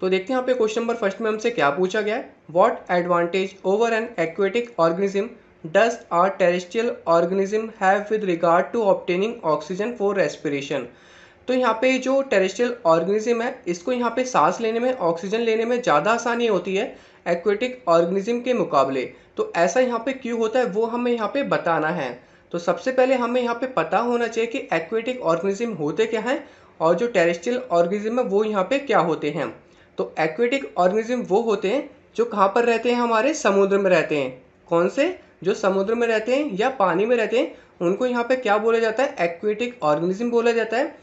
तो देखते हैं यहाँ पे क्वेश्चन नंबर फर्स्ट में हमसे क्या पूछा गया है what advantage over an aquatic organism does are terrestrial organism have with regard to obtaining oxygen for respiration तो यहाँ पे जो टेरेस्ट्रियल ऑर्गेनिज्म है इसको यहाँ पे सांस लेने में ऑक्सीजन लेने में ज़्यादा आसानी होती है एक्वेटिक ऑर्गेनिज्म के मुकाबले तो ऐसा यहाँ पे क्यों होता है वो हमें यहाँ पे बताना है तो सबसे पहले हमें यहाँ पे पता होना चाहिए कि एक्वेटिक ऑर्गेनिज्म होते क्या हैं और जो टेरेस्ट्रियल ऑर्गेनिज्म है वो यहाँ पे क्या होते हैं तो एक्वेटिक ऑर्गेनिज्म वो होते हैं जो कहाँ पर रहते हैं हमारे समुद्र में रहते हैं कौन से जो समुद्र में रहते हैं या पानी में रहते हैं उनको यहाँ पे क्या बोला जाता है एक्वेटिक ऑर्गेनिज्म बोला जाता है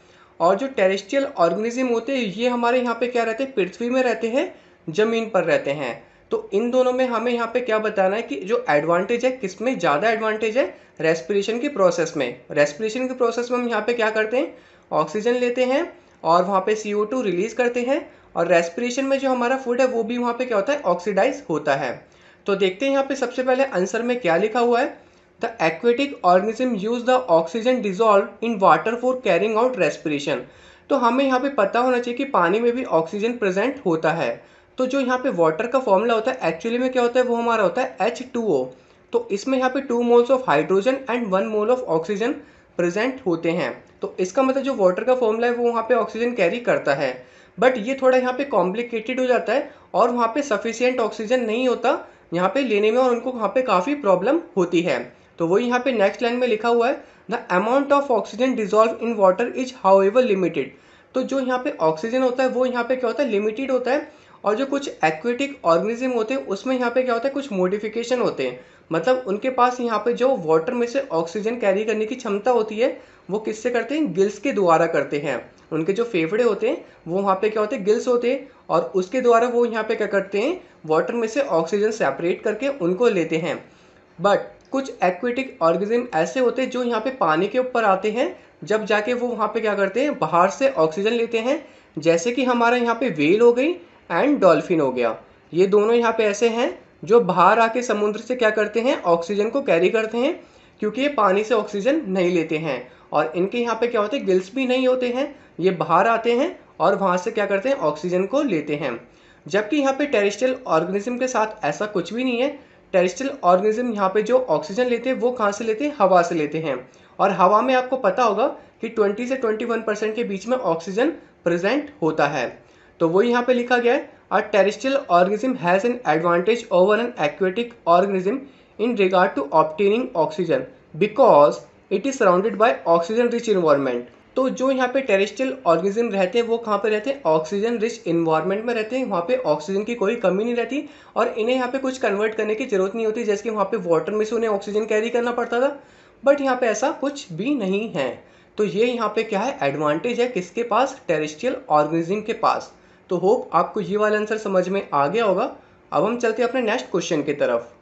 और जो टेरेस्ट्रियल ऑर्गेनिज्म होते हैं ये हमारे यहाँ पे क्या रहते हैं पृथ्वी में रहते हैं ज़मीन पर रहते हैं तो इन दोनों में हमें यहाँ पे क्या बताना है कि जो एडवांटेज है किस में ज़्यादा एडवांटेज है रेस्पिरेशन की प्रोसेस में रेस्पिरेशन की प्रोसेस में हम यहाँ पे क्या करते हैं ऑक्सीजन लेते हैं और वहाँ पे सी रिलीज़ करते हैं और रेस्पिरेशन में जो हमारा फूड है वो भी वहाँ पे क्या होता है ऑक्सीडाइज होता है तो देखते हैं यहाँ पे सबसे पहले आंसर में क्या लिखा हुआ है the aquatic organism use the oxygen dissolve in water for carrying out respiration तो हमें यहाँ पे पता होना चाहिए कि पानी में भी ऑक्सीजन प्रेजेंट होता है तो जो यहाँ पे वाटर का फॉर्मूला होता है एक्चुअली में क्या होता है वो हमारा होता है एच टू ओ तो इसमें यहाँ पे two moles of hydrogen and one mole of oxygen present होते हैं तो इसका मतलब जो वाटर का फॉर्मूला है वो वहाँ पे ऑक्सीजन कैरी करता है बट ये थोड़ा यहाँ पे कॉम्प्लिकेटेड हो जाता है और वहाँ पे सफिशियंट ऑक्सीजन नहीं होता यहाँ पे लेने में और उनको वहाँ पे काफ़ी प्रॉब्लम होती है तो वो यहाँ पे नेक्स्ट लाइन में लिखा हुआ है the amount of oxygen dissolve in water is however limited तो जो यहाँ पे ऑक्सीजन होता है वो यहाँ पे क्या होता है लिमिटेड होता है और जो कुछ एक्वेटिक ऑर्गेनिज्म होते हैं उसमें यहाँ पे क्या होता है कुछ मोडिफिकेशन होते हैं मतलब उनके पास यहाँ पे जो वाटर में से ऑक्सीजन कैरी करने की क्षमता होती है वो किससे करते हैं गिल्स के द्वारा करते हैं उनके जो फेफड़े होते हैं वो वहाँ पे क्या होते हैं गिल्स होते हैं और उसके द्वारा वो यहाँ पे क्या करते हैं वाटर में से ऑक्सीजन सेपरेट करके उनको लेते हैं बट कुछ एक्विटिक ऑर्गेनिज्म ऐसे होते हैं जो यहाँ पे पानी के ऊपर आते हैं जब जाके वो वहाँ पे क्या करते हैं बाहर से ऑक्सीजन लेते हैं जैसे कि हमारा यहाँ पे वेल हो गई एंड डॉल्फिन हो गया ये दोनों यहाँ पे ऐसे हैं जो बाहर आके समुद्र से क्या करते हैं ऑक्सीजन को कैरी करते हैं क्योंकि ये पानी से ऑक्सीजन नहीं लेते हैं और इनके यहाँ पे क्या होते हैं गिल्स भी नहीं होते हैं ये बाहर आते हैं और वहाँ से क्या करते हैं ऑक्सीजन को लेते हैं जबकि यहाँ पे टेरिस्टल ऑर्गेनिज्म के साथ ऐसा कुछ भी नहीं है टेरिस्टल ऑर्गेनिज्म यहाँ पे जो ऑक्सीजन लेते हैं वो कहाँ से लेते हैं हवा से लेते हैं और हवा में आपको पता होगा कि 20 से 21 परसेंट के बीच में ऑक्सीजन प्रेजेंट होता है तो वो यहाँ पे लिखा गया है a terrestrial organism has an advantage over an aquatic organism in regard to obtaining oxygen because it is surrounded by oxygen rich environment तो जो यहाँ पे टेरेस्ट्रियल ऑर्गेनिज्म रहते हैं वो कहाँ पे रहते हैं ऑक्सीजन रिच इन्वायरमेंट में रहते हैं वहाँ पे ऑक्सीजन की कोई कमी नहीं रहती और इन्हें यहाँ पे कुछ कन्वर्ट करने की ज़रूरत नहीं होती जैसे कि वहाँ पे वाटर में से उन्हें ऑक्सीजन कैरी करना पड़ता था बट यहाँ पे ऐसा कुछ भी नहीं है तो ये यहाँ पे क्या है एडवांटेज है किसके पास टेरेस्ट्रियल ऑर्गेनिज्म के पास तो होप आपको ये वाला आंसर समझ में आ गया होगा अब हम चलते हैं अपने नेक्स्ट क्वेश्चन की तरफ